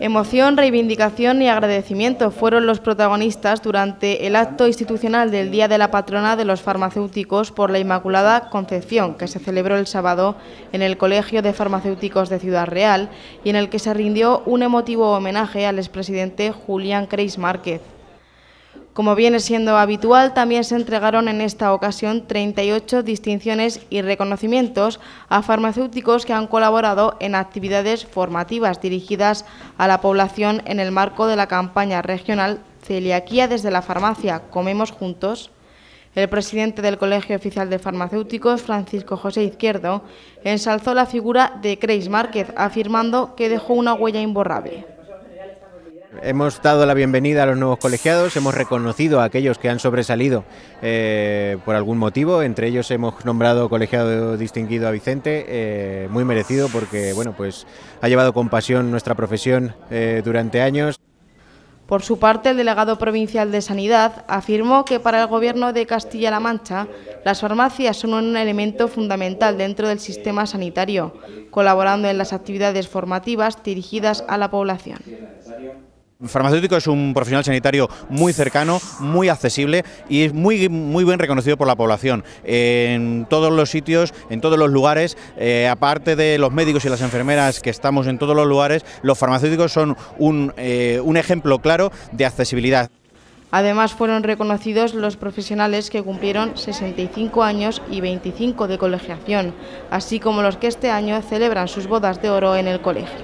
Emoción, reivindicación y agradecimiento fueron los protagonistas durante el acto institucional del Día de la Patrona de los Farmacéuticos por la Inmaculada Concepción, que se celebró el sábado en el Colegio de Farmacéuticos de Ciudad Real y en el que se rindió un emotivo homenaje al expresidente Julián Creis Márquez. Como viene siendo habitual, también se entregaron en esta ocasión 38 distinciones y reconocimientos a farmacéuticos que han colaborado en actividades formativas dirigidas a la población en el marco de la campaña regional Celiaquía desde la farmacia Comemos Juntos. El presidente del Colegio Oficial de Farmacéuticos, Francisco José Izquierdo, ensalzó la figura de Creis Márquez, afirmando que dejó una huella imborrable. Hemos dado la bienvenida a los nuevos colegiados, hemos reconocido a aquellos que han sobresalido eh, por algún motivo, entre ellos hemos nombrado colegiado distinguido a Vicente, eh, muy merecido porque bueno, pues ha llevado con pasión nuestra profesión eh, durante años. Por su parte, el delegado provincial de Sanidad afirmó que para el Gobierno de Castilla-La Mancha, las farmacias son un elemento fundamental dentro del sistema sanitario, colaborando en las actividades formativas dirigidas a la población farmacéutico es un profesional sanitario muy cercano, muy accesible y es muy, muy bien reconocido por la población. En todos los sitios, en todos los lugares, eh, aparte de los médicos y las enfermeras que estamos en todos los lugares, los farmacéuticos son un, eh, un ejemplo claro de accesibilidad. Además fueron reconocidos los profesionales que cumplieron 65 años y 25 de colegiación, así como los que este año celebran sus bodas de oro en el colegio.